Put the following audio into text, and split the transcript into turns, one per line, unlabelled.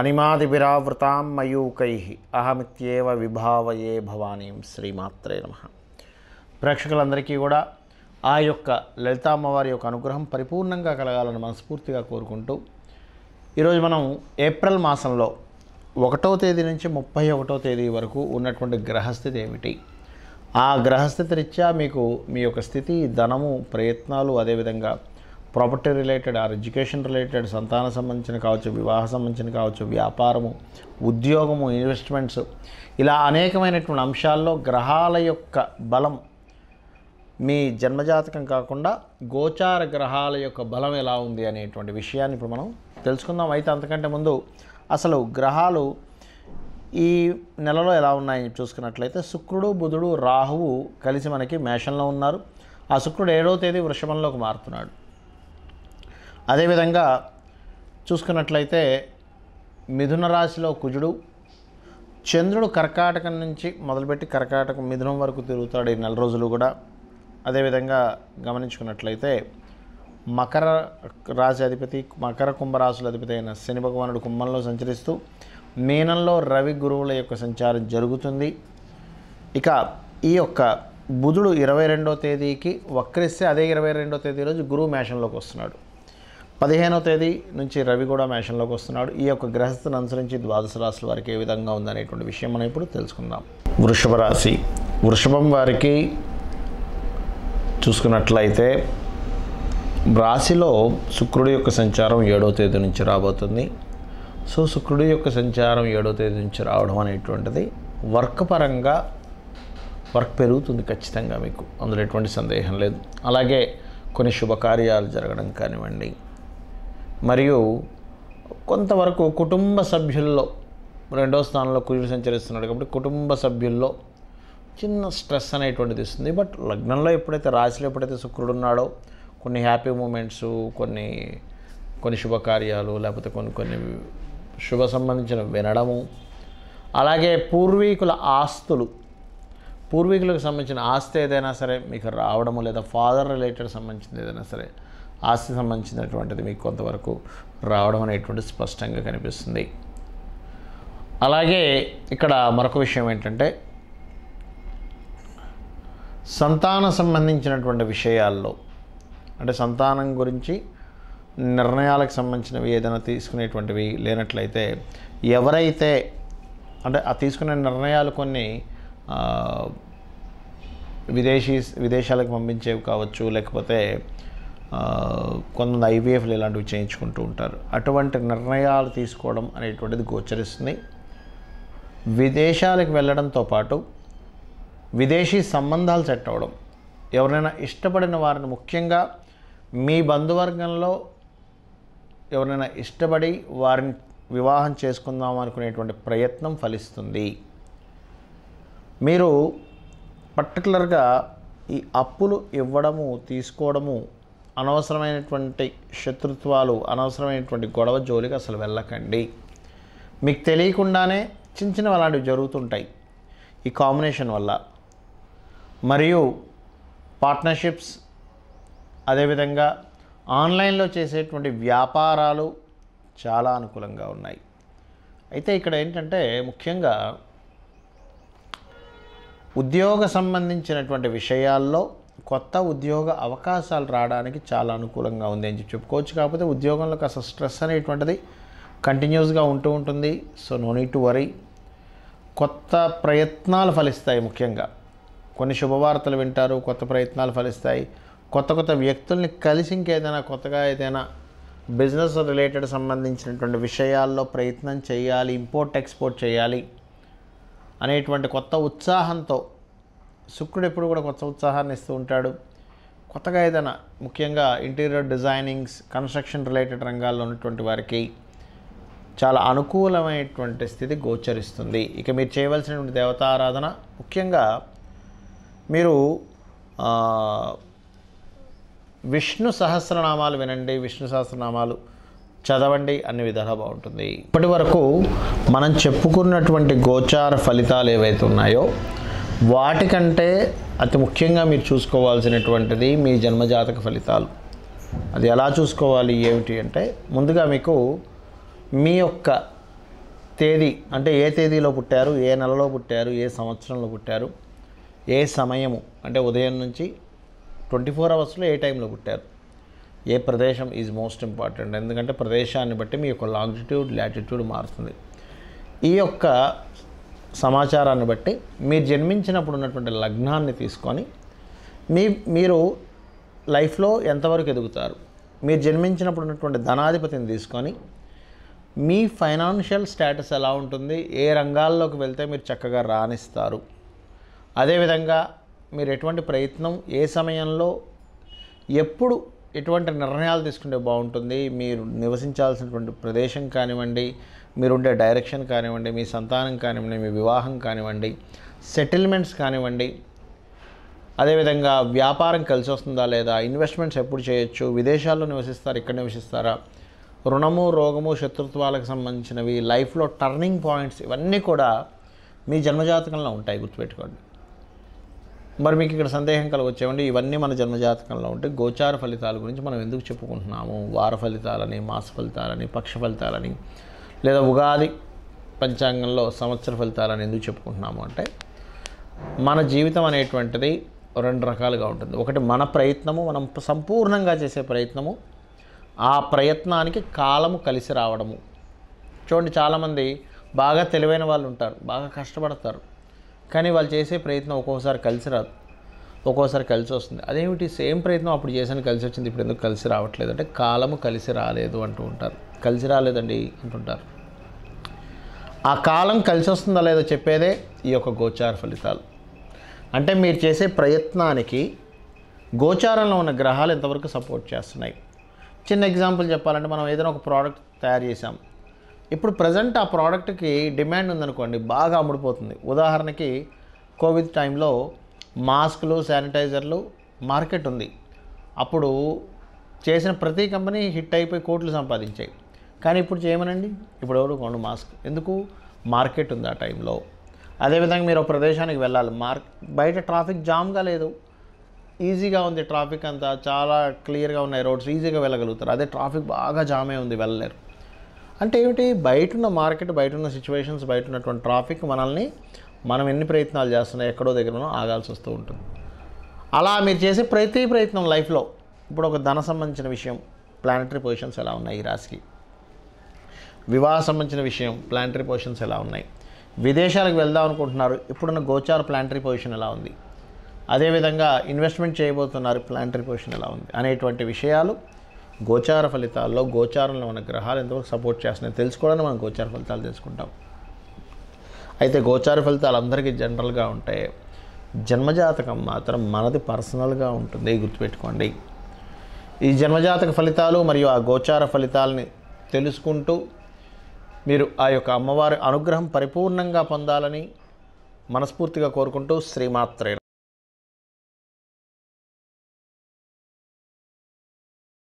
అనిమాదివిరావృతాం మయూకై అహమిత్యేవ విభావయే భవానీం శ్రీమాత్రే నమ ప్రేక్షకులందరికీ కూడా ఆ యొక్క లలితామ్మవారి యొక్క అనుగ్రహం పరిపూర్ణంగా కలగాలని మనస్ఫూర్తిగా కోరుకుంటూ ఈరోజు మనం ఏప్రిల్ మాసంలో ఒకటో తేదీ నుంచి ముప్పై ఒకటో తేదీ వరకు ఉన్నటువంటి గ్రహస్థితి ఏమిటి ఆ గ్రహస్థితి రీత్యా మీకు మీ యొక్క స్థితి ధనము ప్రయత్నాలు అదేవిధంగా property related or education related సంతాన సంబంధించిన కావచ్చు వివాహ సంబంధించిన కావచ్చు వ్యాపారము ఉద్యోగము ఇన్వెస్ట్మెంట్స్ ఇలా అనేకమైనటువంటి అంశాల్లో గ్రహాల యొక్క బలం మీ జన్మజాతకం కాకుండా గోచార గ్రహాల యొక్క బలం ఎలా ఉంది అనేటువంటి విషయాన్ని ఇప్పుడు మనం తెలుసుకుందాం అయితే అంతకంటే ముందు అసలు గ్రహాలు ఈ నెలలో ఎలా ఉన్నాయని చూసుకున్నట్లయితే శుక్రుడు బుధుడు రాహువు కలిసి మనకి మేషంలో ఉన్నారు ఆ శుక్రుడు ఏడో తేదీ వృషభంలోకి మారుతున్నాడు అదేవిధంగా చూసుకున్నట్లయితే మిథున రాశిలో కుజుడు చంద్రుడు కర్కాటకం నుంచి మొదలుపెట్టి కర్కాటకం మిథునం వరకు తిరుగుతాడు ఈ నెల రోజులు కూడా అదేవిధంగా గమనించుకున్నట్లయితే మకర రాశి అధిపతి మకర కుంభరాశుల అధిపతి అయిన శని భగవానుడు కుంభంలో సంచరిస్తూ మీనంలో రవి గురువుల యొక్క సంచారం జరుగుతుంది ఇక ఈ యొక్క బుధుడు ఇరవై రెండో తేదీకి వక్రిస్తే అదే ఇరవై రెండో తేదీ రోజు గురువు మేషంలోకి వస్తున్నాడు పదిహేనో తేదీ నుంచి రవి కూడా మేషంలోకి వస్తున్నాడు ఈ యొక్క గ్రహస్థను అనుసరించి ద్వాదశ రాశుల వారికి ఏ విధంగా ఉందనేటువంటి విషయం మనం ఇప్పుడు తెలుసుకుందాం వృషభ రాశి వృషభం వారికి చూసుకున్నట్లయితే రాశిలో శుక్రుడి యొక్క సంచారం ఏడో తేదీ నుంచి రాబోతుంది సో శుక్రుడి యొక్క సంచారం ఏడో తేదీ నుంచి రావడం అనేటువంటిది వర్క్ పరంగా వర్క్ పెరుగుతుంది ఖచ్చితంగా మీకు అందులో ఎటువంటి సందేహం లేదు అలాగే కొన్ని శుభకార్యాలు జరగడం కానివ్వండి మరియు కొంతవరకు కుటుంబ సభ్యుల్లో రెండో స్థానంలో కుజుడు సంచరిస్తున్నాడు కాబట్టి కుటుంబ సభ్యుల్లో చిన్న స్ట్రెస్ అనేటువంటిది ఇస్తుంది బట్ లగ్నంలో ఎప్పుడైతే రాశిలో ఎప్పుడైతే శుక్రుడు ఉన్నాడో కొన్ని హ్యాపీ మూమెంట్స్ కొన్ని కొన్ని శుభకార్యాలు లేకపోతే కొన్ని కొన్ని శుభ సంబంధించిన వినడము అలాగే పూర్వీకుల ఆస్తులు పూర్వీకులకు సంబంధించిన ఆస్తి ఏదైనా సరే మీకు రావడము లేదా ఫాదర్ రిలేటెడ్ సంబంధించింది ఏదైనా సరే ఆస్తి సంబంధించినటువంటిది మీకు కొంతవరకు రావడం అనేటువంటి స్పష్టంగా కనిపిస్తుంది అలాగే ఇక్కడ మరొక విషయం ఏంటంటే సంతాన సంబంధించినటువంటి విషయాల్లో అంటే సంతానం గురించి నిర్ణయాలకు సంబంధించినవి ఏదైనా తీసుకునేటువంటివి లేనట్లయితే ఎవరైతే అంటే ఆ తీసుకునే నిర్ణయాలు కొన్ని విదేశీ విదేశాలకు పంపించేవి కావచ్చు లేకపోతే కొంతమంది ఐవీఎఫ్లు ఇలాంటివి చేయించుకుంటూ ఉంటారు అటువంటి నిర్ణయాలు తీసుకోవడం అనేటువంటిది గోచరిస్తుంది విదేశాలకు వెళ్ళడంతో పాటు విదేశీ సంబంధాలు సెట్ అవ్వడం ఎవరైనా ఇష్టపడిన వారిని ముఖ్యంగా మీ బంధువర్గంలో ఎవరైనా ఇష్టపడి వారిని వివాహం చేసుకుందాం అనుకునేటువంటి ప్రయత్నం ఫలిస్తుంది మీరు పర్టికులర్గా ఈ అప్పులు ఇవ్వడము తీసుకోవడము అనవసరమైనటువంటి శత్రుత్వాలు అనవసరమైనటువంటి గొడవ జోలికి అసలు వెళ్ళకండి మీకు తెలియకుండానే చిన్న చిన్న అలాంటివి జరుగుతుంటాయి ఈ కాంబినేషన్ వల్ల మరియు పార్ట్నర్షిప్స్ అదేవిధంగా ఆన్లైన్లో చేసేటువంటి వ్యాపారాలు చాలా అనుకూలంగా ఉన్నాయి అయితే ఇక్కడ ఏంటంటే ముఖ్యంగా ఉద్యోగ సంబంధించినటువంటి విషయాల్లో కొత్త ఉద్యోగ అవకాశాలు రావడానికి చాలా అనుకూలంగా ఉంది అని చెప్పి చెప్పుకోవచ్చు కాకపోతే ఉద్యోగంలో కాస్త స్ట్రెస్ అనేటువంటిది కంటిన్యూస్గా ఉంటూ ఉంటుంది so no need to worry కొత్త ప్రయత్నాలు ఫలిస్తాయి ముఖ్యంగా కొన్ని శుభవార్తలు వింటారు కొత్త ప్రయత్నాలు ఫలిస్తాయి కొత్త కొత్త వ్యక్తుల్ని కలిసి ఇంకేదైనా కొత్తగా ఏదైనా బిజినెస్ రిలేటెడ్ సంబంధించినటువంటి విషయాల్లో ప్రయత్నం చేయాలి ఇంపోర్ట్ ఎక్స్పోర్ట్ చేయాలి అనేటువంటి కొత్త ఉత్సాహంతో శుక్రుడు ఎప్పుడు కూడా కొత్త ఉత్సాహాన్ని ఇస్తూ ఉంటాడు కొత్తగా ఏదైనా ముఖ్యంగా ఇంటీరియర్ డిజైనింగ్స్ కన్స్ట్రక్షన్ రిలేటెడ్ రంగాల్లో ఉన్నటువంటి వారికి చాలా అనుకూలమైనటువంటి స్థితి గోచరిస్తుంది ఇక మీరు చేయవలసినటువంటి దేవతారాధన ముఖ్యంగా మీరు విష్ణు సహస్రనామాలు వినండి విష్ణు సహస్రనామాలు చదవండి అన్ని విధాలా బాగుంటుంది ఇప్పటి వరకు మనం చెప్పుకున్నటువంటి గోచార ఫలితాలు ఏవైతే ఉన్నాయో వాటికంటే అతి ముఖ్యంగా మీరు చూసుకోవాల్సినటువంటిది మీ జన్మజాతక ఫలితాలు అది ఎలా చూసుకోవాలి ఏమిటి అంటే ముందుగా మీకు మీ యొక్క తేదీ అంటే ఏ తేదీలో పుట్టారు ఏ నెలలో పుట్టారు ఏ సంవత్సరంలో పుట్టారు ఏ సమయము అంటే ఉదయం నుంచి ట్వంటీ ఫోర్ అవర్స్లో ఏ టైంలో పుట్టారు ఏ ప్రదేశం ఈజ్ మోస్ట్ ఇంపార్టెంట్ ఎందుకంటే ప్రదేశాన్ని బట్టి మీ యొక్క లాంగిట్యూడ్ లాటిట్యూడ్ మారుతుంది ఈ యొక్క సమాచారాన్ని బట్టి మీరు జన్మించినప్పుడు ఉన్నటువంటి లగ్నాన్ని తీసుకొని మీ మీరు లైఫ్లో ఎంతవరకు ఎదుగుతారు మీరు జన్మించినప్పుడు ఉన్నటువంటి ధనాధిపతిని తీసుకొని మీ ఫైనాన్షియల్ స్టేటస్ ఎలా ఉంటుంది ఏ రంగాల్లోకి వెళ్తే మీరు చక్కగా రాణిస్తారు అదేవిధంగా మీరు ఎటువంటి ప్రయత్నం ఏ సమయంలో ఎప్పుడు ఎటువంటి నిర్ణయాలు తీసుకుంటే బాగుంటుంది మీరు నివసించాల్సినటువంటి ప్రదేశం కానివ్వండి మీరుండే డైరెక్షన్ కానివ్వండి మీ సంతానం కానివ్వండి మీ వివాహం కానివ్వండి సెటిల్మెంట్స్ కానివ్వండి అదేవిధంగా వ్యాపారం కలిసి వస్తుందా లేదా ఇన్వెస్ట్మెంట్స్ ఎప్పుడు చేయొచ్చు విదేశాల్లో నివసిస్తారు ఇక్కడ నివసిస్తారా రుణము రోగము శత్రుత్వాలకు సంబంధించినవి లైఫ్లో టర్నింగ్ పాయింట్స్ ఇవన్నీ కూడా మీ జన్మజాతకంలో ఉంటాయి గుర్తుపెట్టుకోండి మరి మీకు ఇక్కడ సందేహం కలగొచ్చేవండి ఇవన్నీ మన జన్మజాతకంలో ఉంటే గోచార ఫలితాల గురించి మనం ఎందుకు చెప్పుకుంటున్నాము వార ఫలితాలని మాస ఫలితాలని పక్ష ఫలితాలని లేదా ఉగాది పంచాంగంలో సంవత్సర ఫలితాలని ఎందుకు చెప్పుకుంటున్నాము అంటే మన జీవితం అనేటువంటిది రెండు రకాలుగా ఉంటుంది ఒకటి మన ప్రయత్నము మనం సంపూర్ణంగా చేసే ప్రయత్నము ఆ ప్రయత్నానికి కాలము కలిసి రావడము చూడండి చాలామంది బాగా తెలివైన వాళ్ళు ఉంటారు బాగా కష్టపడతారు కానీ వాళ్ళు చేసే ప్రయత్నం ఒక్కోసారి కలిసి రాదు ఒక్కోసారి కలిసి వస్తుంది అదేమిటి సేమ్ ప్రయత్నం అప్పుడు చేశాను కలిసి వచ్చింది ఇప్పుడు ఎందుకు కలిసి రావట్లేదు అంటే కాలము కలిసి రాలేదు అంటూ ఉంటారు కలిసి రాలేదండి అంటుంటారు ఆ కాలం కలిసి వస్తుందా లేదో చెప్పేదే ఈ యొక్క గోచార ఫలితాలు అంటే మీరు చేసే ప్రయత్నానికి గోచారంలో ఉన్న గ్రహాలు ఎంతవరకు సపోర్ట్ చేస్తున్నాయి చిన్న ఎగ్జాంపుల్ చెప్పాలంటే మనం ఏదైనా ఒక ప్రోడక్ట్ తయారు చేసాం ఇప్పుడు ప్రజెంట్ ఆ ప్రోడక్ట్కి డిమాండ్ ఉందనుకోండి బాగా అమ్ముడుపోతుంది ఉదాహరణకి కోవిడ్ టైంలో మాస్కులు శానిటైజర్లు మార్కెట్ ఉంది అప్పుడు చేసిన ప్రతి కంపెనీ హిట్ అయిపోయి కోట్లు సంపాదించాయి కానీ ఇప్పుడు చేయమనండి ఇప్పుడు ఎవరు కొను మాస్క్ ఎందుకు మార్కెట్ ఉంది ఆ టైంలో అదేవిధంగా మీరు ఒక ప్రదేశానికి వెళ్ళాలి మార్క్ బయట ట్రాఫిక్ జామ్గా లేదు ఈజీగా ఉంది ట్రాఫిక్ అంతా చాలా క్లియర్గా ఉన్నాయి రోడ్స్ ఈజీగా వెళ్ళగలుగుతారు అదే ట్రాఫిక్ బాగా జామే ఉంది వెళ్ళలేరు అంటే ఏమిటి బయట ఉన్న మార్కెట్ బయట ఉన్న సిచ్యువేషన్స్ బయట ఉన్నటువంటి ట్రాఫిక్ మనల్ని మనం ఎన్ని ప్రయత్నాలు చేస్తున్నా ఎక్కడో దగ్గర ఆగాల్సి వస్తూ ఉంటుంది అలా మీరు చేసే ప్రతి ప్రయత్నం లైఫ్లో ఇప్పుడు ఒక ధన సంబంధించిన విషయం ప్లానటరీ పొజిషన్స్ ఎలా ఉన్నాయి ఈ రాశికి వివాహ సంబంధించిన విషయం ప్లానటరీ పొజిషన్స్ ఎలా ఉన్నాయి విదేశాలకు వెళ్దాం అనుకుంటున్నారు ఇప్పుడున్న గోచార ప్లానటరీ పొజిషన్ ఎలా ఉంది అదేవిధంగా ఇన్వెస్ట్మెంట్ చేయబోతున్నారు ప్లానటరీ పొజిషన్ ఎలా ఉంది అనేటువంటి విషయాలు గోచార ఫలితాల్లో గోచారంలో ఉన్న గ్రహాలు ఎంతవరకు సపోర్ట్ చేస్తున్నాయి తెలుసుకోవడానికి మనం గోచార ఫలితాలు తెలుసుకుంటాం అయితే గోచార ఫలితాలు అందరికీ జనరల్గా ఉంటాయి జన్మజాతకం మాత్రం మనది పర్సనల్గా ఉంటుంది గుర్తుపెట్టుకోండి ఈ జన్మజాతక ఫలితాలు మరియు ఆ గోచార ఫలితాలని తెలుసుకుంటూ మీరు ఆ యొక్క అమ్మవారి అనుగ్రహం పరిపూర్ణంగా పొందాలని మనస్ఫూర్తిగా కోరుకుంటూ శ్రీమాత్రే